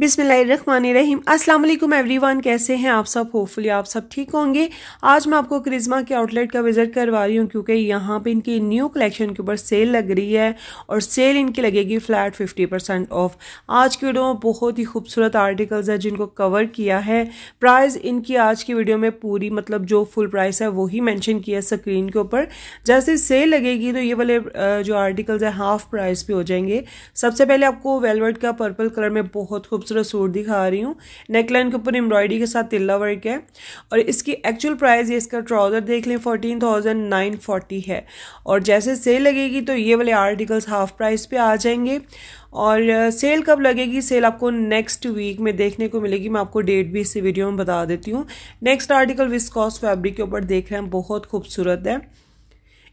बिसमीम अस्सलाम एवरीवन कैसे हैं आप सब होपफुली आप सब ठीक होंगे आज मैं आपको क्रिज्मा के आउटलेट का विजिट करवा रही हूँ क्योंकि यहाँ पे इनकी न्यू कलेक्शन के ऊपर सेल लग रही है और सेल इनकी लगेगी फ्लैट 50 परसेंट ऑफ आज की वीडियो में बहुत ही खूबसूरत आर्टिकल्स है जिनको कवर किया है प्राइस इनकी आज की वीडियो में पूरी मतलब जो फुल प्राइस है वही मैंशन किया है स्क्रीन के ऊपर जैसे सेल लगेगी तो ये वाले जो आर्टिकल्स हैं हाफ प्राइस पे हो जाएंगे सबसे पहले आपको वेलवेट का पर्पल कलर में बहुत खूब खूबसूरत सूट दिखा रही हूँ नेकलाइन के ऊपर एम्ब्रॉयडरी के साथ तिल्ला वर्क है और इसकी एक्चुअल प्राइस ये इसका ट्राउज़र देख लें फोर्टीन थाउजेंड नाइन फोर्टी है और जैसे सेल लगेगी तो ये वाले आर्टिकल्स हाफ प्राइस पे आ जाएंगे और सेल uh, कब लगेगी सेल आपको नेक्स्ट वीक में देखने को मिलेगी मैं आपको डेट भी इसी वीडियो में बता देती हूँ नेक्स्ट आर्टिकल विस्कॉस फैब्रिक के ऊपर देख रहे हैं बहुत खूबसूरत है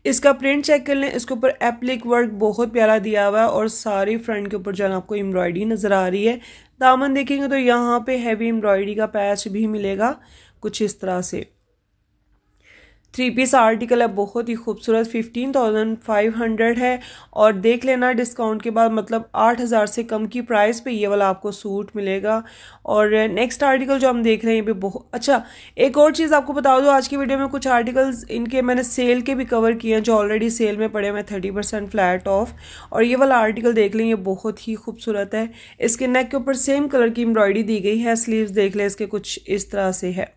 इसका प्रिंट चेक कर लें इसके ऊपर एप्लिक वर्क बहुत प्यारा दिया हुआ है और सारी फ्रंट के ऊपर जो है आपको एम्ब्रॉयडरी नज़र आ रही है दामन देखेंगे तो यहाँ पे हैवी एम्ब्रॉयडरी का पैच भी मिलेगा कुछ इस तरह से थ्री पीस आर्टिकल है बहुत ही खूबसूरत फिफ्टीन थाउजेंड फाइव हंड्रेड है और देख लेना डिस्काउंट के बाद मतलब आठ हज़ार से कम की प्राइस पे ये वाला आपको सूट मिलेगा और नेक्स्ट आर्टिकल जो हम देख रहे हैं ये भी बहुत अच्छा एक और चीज़ आपको बता दो आज की वीडियो में कुछ आर्टिकल्स इनके मैंने सेल के भी कवर किए हैं जो ऑलरेडी सेल में पड़े हुए थर्टी परसेंट फ्लैट ऑफ और ये वाला आर्टिकल देख लें ये बहुत ही खूबसूरत है इसके नेक के ऊपर सेम कलर की एम्ब्रॉयडरी दी गई है स्लीव देख लें इसके कुछ इस तरह से है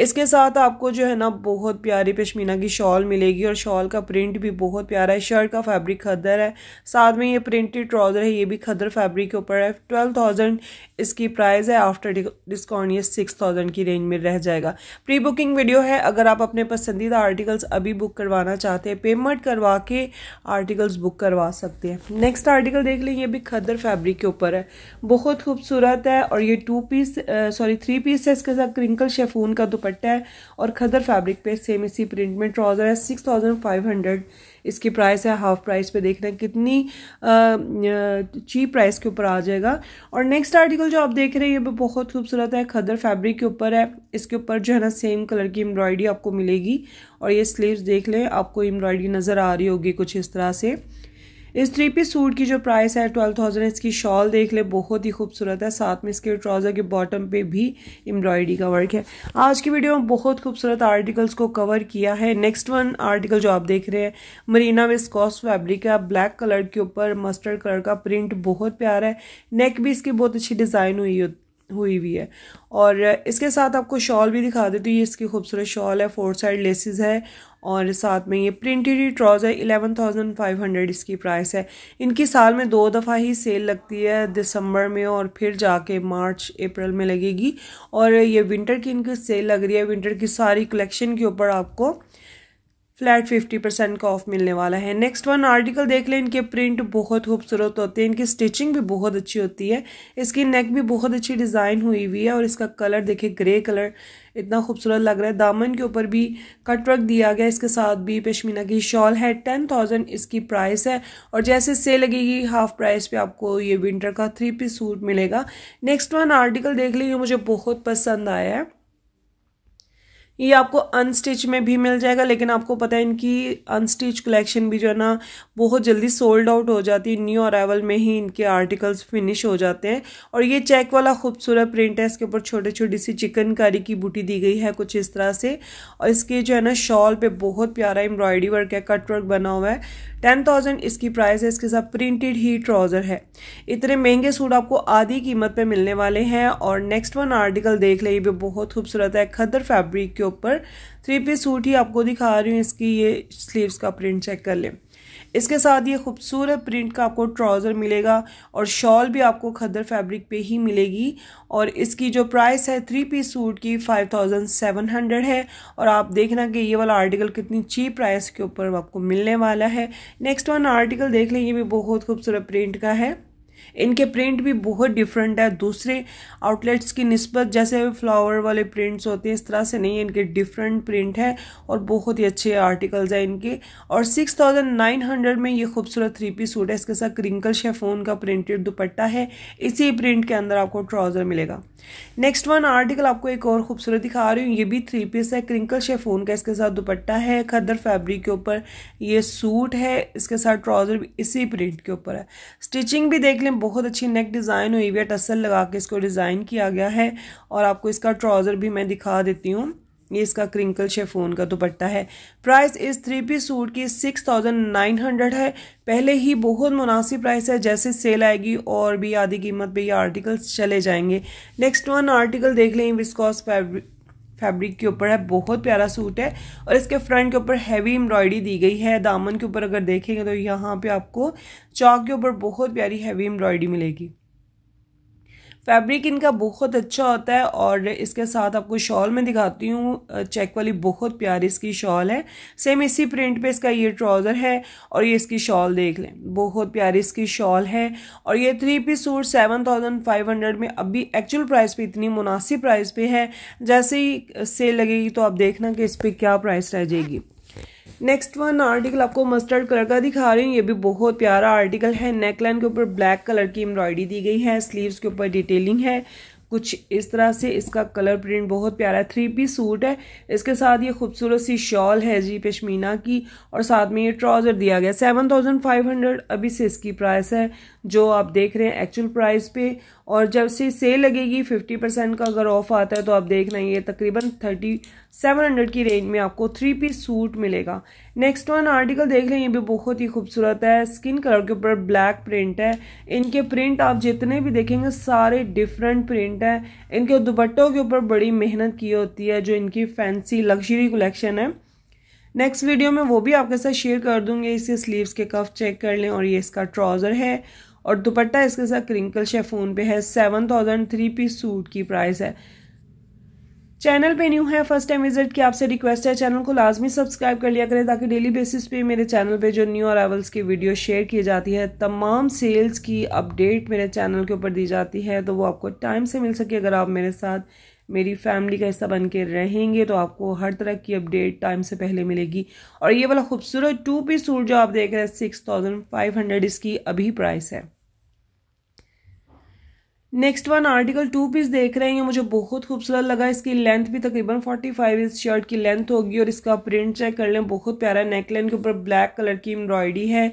इसके साथ आपको जो है ना बहुत प्यारी पश्मीना की शॉल मिलेगी और शॉल का प्रिंट भी बहुत प्यारा है शर्ट का फैब्रिक खदर है साथ में ये प्रिंटेड ट्राउज़र है ये भी खदर फैब्रिक के ऊपर है ट्वेल्व थाउजेंड इसकी प्राइस है आफ्टर डिस्काउंट ये सिक्स थाउजेंड की रेंज में रह जाएगा प्री बुकिंग वीडियो है अगर आप अपने पसंदीदा आर्टिकल्स अभी बुक करवाना चाहते हैं पेमेंट करवा के आर्टिकल्स बुक करवा सकते हैं नेक्स्ट आर्टिकल देख लें ये भी खदर फैब्रिक के ऊपर है बहुत खूबसूरत है और ये two piece sorry three piece है इसके साथ क्रिंकल शेफून का दुपट्टा है और खदर फैब्रिक पे सेम इसी प्रिंट में ट्राउज़र है सिक्स थाउजेंड फाइव हंड्रेड इसकी प्राइस है हाफ प्राइस पे देखना कितनी चीप प्राइस के ऊपर आ जाएगा और नेक्स्ट आर्टिकल जो आप देख रहे हैं ये भी बहुत खूबसूरत है खदर फैब्रिक के ऊपर है इसके ऊपर जो है ना सेम कलर की एम्ब्रॉयडरी आपको मिलेगी और ये स्लीव्स देख लें आपको एम्ब्रॉयडरी नज़र आ रही होगी कुछ इस तरह से इस थ्री पीस सूट की जो प्राइस है ट्वेल्व थाउजेंड इसकी शॉल देख ले बहुत ही खूबसूरत है साथ में इसके ट्राउज़र के बॉटम पे भी एम्ब्रॉयडरी का वर्क है आज की वीडियो में बहुत खूबसूरत आर्टिकल्स को कवर किया है नेक्स्ट वन आर्टिकल जो आप देख रहे हैं मरीना में स्कॉस फैब्रिक है ब्लैक कलर के ऊपर मस्टर्ड कलर का प्रिंट बहुत प्यारा है नेक भी इसकी बहुत अच्छी डिज़ाइन हुई है हुई हुई है और इसके साथ आपको शॉल भी दिखा देती हूँ ये इसकी खूबसूरत शॉल है फोर साइड लेसिस है और साथ में ये printed trouser eleven thousand five hundred इसकी प्राइस है इनकी साल में दो दफ़ा ही सेल लगती है दिसंबर में और फिर जाके मार्च अप्रैल में लगेगी और ये विंटर की इनकी सेल लग रही है विंटर की सारी कलेक्शन के ऊपर आपको फ्लैट फिफ्टी परसेंट का ऑफ मिलने वाला है नेक्स्ट वन आर्टिकल देख लें इनके प्रिंट बहुत खूबसूरत होते हैं इनकी स्टिचिंग भी बहुत अच्छी होती है इसकी नेक भी बहुत अच्छी डिज़ाइन हुई हुई है और इसका कलर देखिए ग्रे कलर इतना खूबसूरत लग रहा है दामन के ऊपर भी कट वर्क दिया गया इसके साथ भी पश्मीना की शॉल है टेन थाउजेंड इसकी प्राइस है और जैसे से लगेगी हाफ प्राइस पे आपको ये विंटर का थ्री पीस सूट मिलेगा नेक्स्ट वन आर्टिकल देख लीजिए मुझे बहुत पसंद आया है ये आपको अनस्टिच में भी मिल जाएगा लेकिन आपको पता है इनकी अनस्टिच कलेक्शन भी जो है ना बहुत जल्दी सोल्ड आउट हो जाती है न्यू अरावल में ही इनके आर्टिकल्स फिनिश हो जाते हैं और ये चेक वाला खूबसूरत प्रिंट है इसके ऊपर छोटे छोटी सी चिकनकारी की बूटी दी गई है कुछ इस तरह से और इसके जो है ना शॉल पर बहुत प्यारा एम्ब्रॉयडरी वर्क है कट वर्क बना हुआ है टेन थाउजेंड इसकी प्राइस है इसके साथ प्रिंटेड ही ट्राउज़र है इतने महंगे सूट आपको आधी कीमत पे मिलने वाले हैं और नेक्स्ट वन आर्टिकल देख ले ये भी बहुत खूबसूरत है खदर फैब्रिक के ऊपर थ्री पीस सूट ही आपको दिखा रही हूँ इसकी ये स्लीव्स का प्रिंट चेक कर लें इसके साथ ये खूबसूरत प्रिंट का आपको ट्राउज़र मिलेगा और शॉल भी आपको खदर फैब्रिक पे ही मिलेगी और इसकी जो प्राइस है थ्री पीस सूट की फाइव थाउजेंड सेवन हंड्रेड है और आप देखना कि ये वाला आर्टिकल कितनी चीप प्राइस के ऊपर आपको मिलने वाला है नेक्स्ट वन आर्टिकल देख लें ये भी बहुत खूबसूरत प्रिंट का है इनके प्रिंट भी बहुत डिफरेंट है दूसरे आउटलेट्स की नस्बत जैसे फ्लावर वाले प्रिंट्स होते हैं इस तरह से नहीं है इनके डिफरेंट प्रिंट है और बहुत ही अच्छे आर्टिकल्स हैं इनके और सिक्स थाउजेंड नाइन हंड्रेड में ये खूबसूरत थ्री पीस सूट है इसके साथ क्रिंकल शेफोन का प्रिंटेड दुपट्टा है इसी प्रिंट के अंदर आपको ट्राउज़र मिलेगा नेक्स्ट वन आर्टिकल आपको एक और खूबसूरत दिखा रही हूँ ये भी थ्री पीस है क्रिंकल शेफोन का इसके साथ दुपट्टा है खदर फैब्रिक के ऊपर ये सूट है इसके साथ ट्राउज़र भी इसी प्रिंट के ऊपर है स्टिचिंग भी देख लें बहुत अच्छी नेक डिज़ाइन हुई हुई है टसल लगा के इसको डिज़ाइन किया गया है और आपको इसका ट्राउज़र भी मैं दिखा देती हूँ ये इसका क्रिंकल शेफोन का दुपट्टा है प्राइस इस थ्री पी सूट की सिक्स थाउजेंड नाइन हंड्रेड है पहले ही बहुत मुनासिब प्राइस है जैसे सेल आएगी और भी आधी कीमत पे ये आर्टिकल्स चले जाएंगे नेक्स्ट वन आर्टिकल देख लें विस्कॉस फैब्रिक फैब्रिक के ऊपर है बहुत प्यारा सूट है और इसके फ्रंट के ऊपर हैवी एम्ब्रॉयडरी दी गई है दामन के ऊपर अगर देखेंगे तो यहाँ पे आपको चौक के ऊपर बहुत प्यारी हैवी एम्ब्रॉयडरी मिलेगी फैब्रिक इनका बहुत अच्छा होता है और इसके साथ आपको शॉल में दिखाती हूँ चेक वाली बहुत प्यारी इसकी शॉल है सेम इसी प्रिंट पे इसका ये ट्राउज़र है और ये इसकी शॉल देख लें बहुत प्यारी इसकी शॉल है और ये three piece suit seven thousand five hundred में अभी एक्चुअल प्राइस पे इतनी मुनासिब प्राइस पे है जैसे ही सेल लगेगी तो आप देखना कि इस पर क्या प्राइस रह जाएगी नेक्स्ट वन आर्टिकल आपको मस्टर्ड कलर का दिखा रही हूँ ये भी बहुत प्यारा आर्टिकल है नेकलाइन के ऊपर ब्लैक कलर की एम्ब्रॉयडरी दी गई है स्लीव्स के ऊपर डिटेलिंग है कुछ इस तरह से इसका कलर प्रिंट बहुत प्यारा है थ्री पीस सूट है इसके साथ ये खूबसूरत सी शॉल है जी पश्मीना की और साथ में ये ट्राउज़र दिया गया सेवन थाउजेंड फाइव हंड्रेड अभी से इसकी प्राइस है जो आप देख रहे हैं एक्चुअल प्राइस पे और जब से सेल लगेगी फिफ्टी परसेंट का अगर ऑफ आता है तो आप देख रहे हैं ये तकरीबन थर्टी सेवन हंड्रेड की रेंज में आपको थ्री पीस सूट मिलेगा नेक्स्ट वन आर्टिकल देख लें ये भी बहुत ही खूबसूरत है स्किन कलर के ऊपर ब्लैक प्रिंट है इनके प्रिंट आप जितने भी देखेंगे सारे डिफरेंट प्रिंट है इनके दुपट्टों के ऊपर बड़ी मेहनत की होती है जो इनकी फैंसी लग्जरी कलेक्शन है नेक्स्ट वीडियो में वो भी आपके साथ शेयर कर दूंगी इसके स्लीव्स के कफ चेक कर लें और ये इसका ट्राउज़र है और दुपट्टा इसके साथ क्रिंकल शेफोन पे है seven thousand three piece suit की प्राइस है चैनल पे न्यू है फर्स्ट टाइम विजिट की आपसे रिक्वेस्ट है चैनल को लाजमी सब्सक्राइब कर लिया करें ताकि डेली बेसिस पे मेरे चैनल पे जो न्यू अरावल्स की वीडियो शेयर की जाती है तमाम सेल्स की अपडेट मेरे चैनल के ऊपर दी जाती है तो वो आपको टाइम से मिल सके अगर आप मेरे साथ मेरी फैमिली का हिस्सा बन के रहेंगे तो आपको हर तरह की अपडेट टाइम से पहले मिलेगी और ये वाला खूबसूरत टू पी सूट जो आप देख रहे हैं सिक्स थाउजेंड फाइव हंड्रेड इसकी अभी प्राइस है next one article two piece देख रहे हैं ये मुझे बहुत खूबसूरत लगा इसकी लेंथ भी तकरीबन 45 इस शर्ट की लेंथ होगी और इसका प्रिंट चेक कर लें बहुत प्यारा नेकलाइन के ऊपर ब्लैक कलर की एम्ब्रॉयडरी है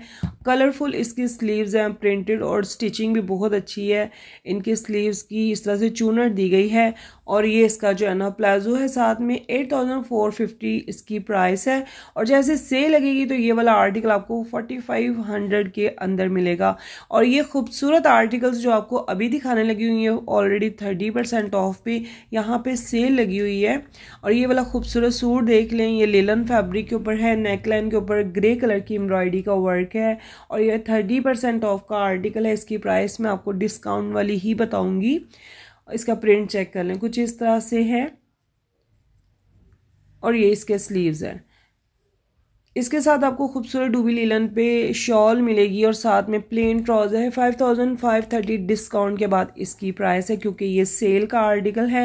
कलरफुल इसकी स्लीव्स हैं प्रिंटेड और स्टिचिंग भी बहुत अच्छी है इनके स्लीव्स की इस तरह से चूनट दी गई है और ये इसका जो है ना प्लाजो है साथ में एट थाउजेंड फोर फिफ्टी इसकी प्राइस है और जैसे से लगेगी तो ये वाला आर्टिकल आपको फोर्टी फाइव हंड्रेड के अंदर मिलेगा और ये खूबसूरत आर्टिकल्स जो आपको अभी दिखाने लगी हुई है ऑलरेडी थर्टी परसेंट ऑफ पे यहाँ पे सेल लगी हुई है और ये वाला खूबसूरत सूट देख लें ये लेलन फैब्रिक के ऊपर है नेकलाइन के ऊपर ग्रे कलर की एम्ब्रॉयडरी का वर्क है और ये थर्टी परसेंट ऑफ का आर्टिकल है इसकी प्राइस मैं आपको डिस्काउंट वाली ही बताऊँगी इसका प्रिंट चेक कर लें कुछ इस तरह से है और ये इसके स्लीव्स हैं इसके साथ आपको खूबसूरत डूबी लीलन पे शॉल मिलेगी और साथ में प्लेन ट्राउज़र है five thousand five thirty discount के बाद इसकी प्राइस है क्योंकि ये सेल का आर्टिकल है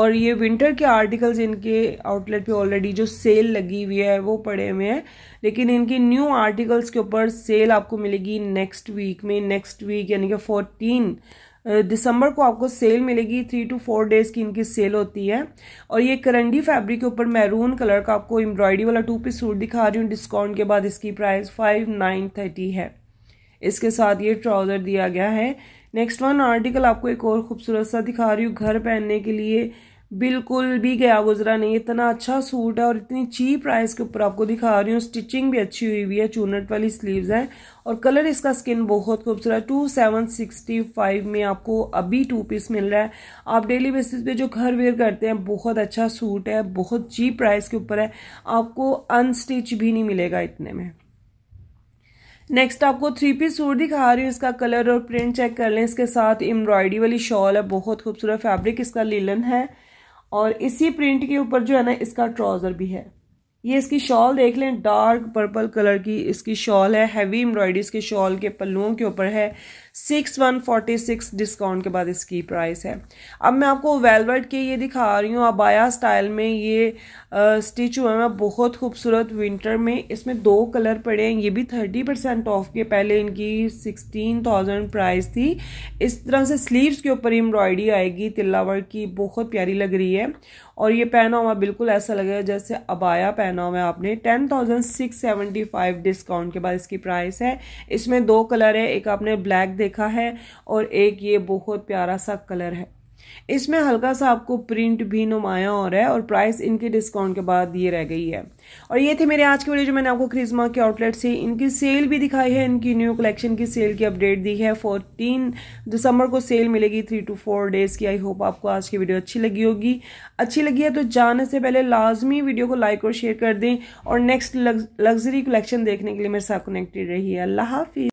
और ये विंटर के आर्टिकल्स इनके आउटलेट पे ऑलरेडी जो सेल लगी हुई है वो पड़े हुए हैं लेकिन इनके न्यू आर्टिकल्स के ऊपर सेल आपको मिलेगी नेक्स्ट वीक में नेक्स्ट वीक यानी कि फोर्टीन दिसंबर को आपको सेल मिलेगी थ्री टू फोर डेज की इनकी सेल होती है और ये करंडी फैब्रिक के ऊपर मैरून कलर का आपको एम्ब्रॉयडरी वाला टू पीस सूट दिखा रही हूँ डिस्काउंट के बाद इसकी प्राइस फाइव नाइन थर्टी है इसके साथ ये ट्राउज़र दिया गया है नेक्स्ट वन आर्टिकल आपको एक और खूबसूरत सा दिखा रही हूँ घर पहनने के लिए बिल्कुल भी गया गुजरा नहीं इतना अच्छा सूट है और इतनी चीप प्राइस के ऊपर आपको दिखा रही हूँ स्टिचिंग भी अच्छी हुई हुई है चूनट वाली स्लीव्स हैं और कलर इसका स्किन बहुत खूबसूरत टू सेवन सिक्सटी फाइव में आपको अभी टू पीस मिल रहा है आप डेली बेसिस पे जो घर वेयर करते हैं बहुत अच्छा सूट है बहुत चीप प्राइस के ऊपर है आपको अनस्टिच भी नहीं मिलेगा इतने में नेक्स्ट आपको थ्री पीस सूट दिखा रही हूँ इसका कलर और प्रिंट चेक कर लें इसके साथ एम्ब्रॉयडरी वाली शॉल है बहुत खूबसूरत फैब्रिक इसका लीलन है और इसी प्रिंट के ऊपर जो है ना इसका ट्राउज़र भी है ये इसकी शॉल देख लें डार्क पर्पल कलर की इसकी शॉल है हैवी एम्ब्रॉयडरी इसके शॉल के पल्लुओं के ऊपर है six one forty six discount के बाद इसकी प्राइस है अब मैं आपको वेलवेट के ये दिखा रही हूँ अबाया स्टाइल में ये स्टिच हुआ है बहुत खूबसूरत विंटर में इसमें दो कलर पड़े हैं ये भी थर्टी परसेंट ऑफ के पहले इनकी सिक्सटीन थाउजेंड प्राइस थी इस तरह से स्लीव्स के ऊपर एम्ब्रॉयडरी आएगी तिल्लावर की बहुत प्यारी लग रही है और ये पहना हुआ बिल्कुल ऐसा लगेगा जैसे अबाया पहना हुआ है आपने ten thousand six seventy five discount के बाद इसकी प्राइस है इसमें दो कलर है एक आपने ब्लैक देख लिखा है और एक ये बहुत प्यारा सा कलर है इसमें हल्का सा आपको प्रिंट भी नुमाया हो रहा है और प्राइस इनके डिस्काउंट के बाद ये रह गई है और ये थे मेरे आज के वीडियो जो मैंने आपको क्रिजमा के आउटलेट से इनकी सेल भी दिखाई है इनकी न्यू कलेक्शन की सेल की अपडेट दी है फोर्टीन दिसंबर को सेल मिलेगी थ्री टू फोर डेज की आई होप आपको आज की वीडियो अच्छी लगी होगी अच्छी लगी है तो जाने से पहले लाजमी वीडियो को लाइक और शेयर कर दें और नेक्स्ट लग्जरी कलेक्शन देखने के लिए मेरे साथ कनेक्टेड रही है अल्लाह हाफिज